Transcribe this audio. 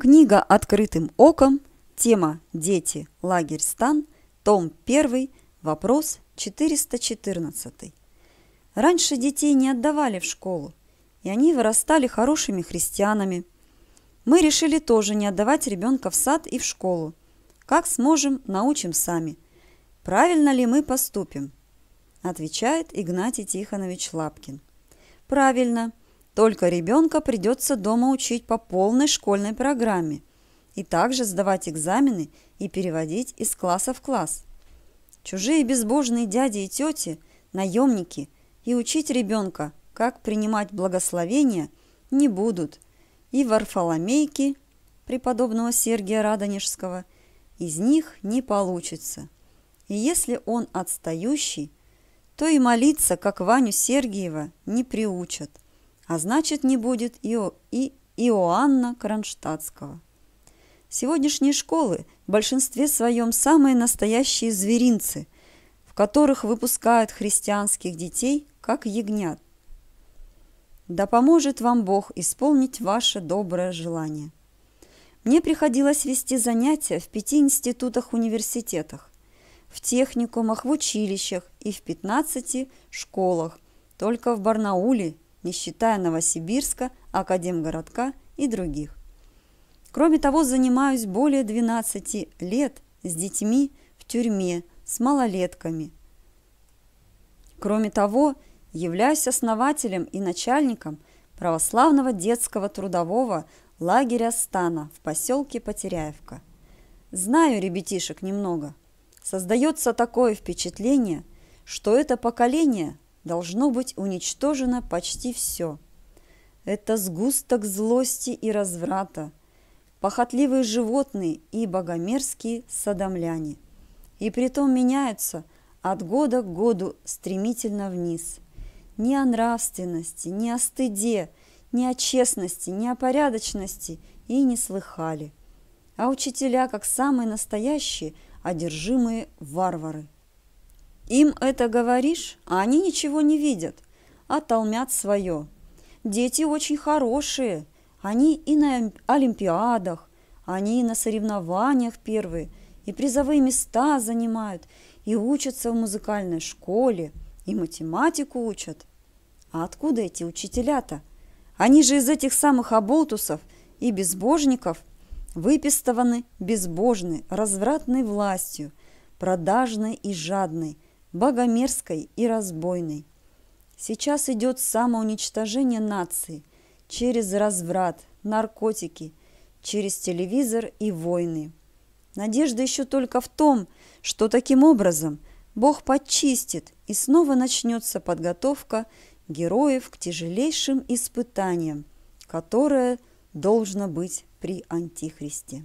Книга «Открытым оком», тема «Дети. Лагерь Стан», том 1, вопрос 414. Раньше детей не отдавали в школу, и они вырастали хорошими христианами. Мы решили тоже не отдавать ребенка в сад и в школу. Как сможем, научим сами. Правильно ли мы поступим? Отвечает Игнатий Тихонович Лапкин. Правильно. Только ребенка придется дома учить по полной школьной программе и также сдавать экзамены и переводить из класса в класс. Чужие безбожные дяди и тети, наемники, и учить ребенка, как принимать благословения, не будут. И варфоломейки преподобного Сергия Радонежского из них не получится. И если он отстающий, то и молиться, как Ваню Сергиева, не приучат – а значит не будет Ио... и Иоанна Кронштадтского. Сегодняшние школы в большинстве своем самые настоящие зверинцы, в которых выпускают христианских детей, как ягнят. Да поможет вам Бог исполнить ваше доброе желание. Мне приходилось вести занятия в пяти институтах-университетах, в техникумах, в училищах и в 15 школах, только в Барнауле не считая Новосибирска, Академгородка и других. Кроме того, занимаюсь более 12 лет с детьми в тюрьме, с малолетками. Кроме того, являюсь основателем и начальником православного детского трудового лагеря Стана в поселке Потеряевка. Знаю ребятишек немного. Создается такое впечатление, что это поколение должно быть уничтожено почти все. Это сгусток злости и разврата, похотливые животные и богомерзкие садомляне. И притом меняются от года к году стремительно вниз. Ни о нравственности, ни о стыде, ни о честности, ни о порядочности и не слыхали. А учителя, как самые настоящие, одержимые варвары. Им это говоришь, а они ничего не видят, а толмят свое. Дети очень хорошие, они и на олимпиадах, они и на соревнованиях первые, и призовые места занимают, и учатся в музыкальной школе, и математику учат. А откуда эти учителя-то? Они же из этих самых оболтусов и безбожников выпистованы безбожны, развратной властью, продажной и жадной – богомерзкой и разбойной. Сейчас идет самоуничтожение нации через разврат, наркотики, через телевизор и войны. Надежда еще только в том, что таким образом Бог почистит и снова начнется подготовка героев к тяжелейшим испытаниям, которое должно быть при Антихристе.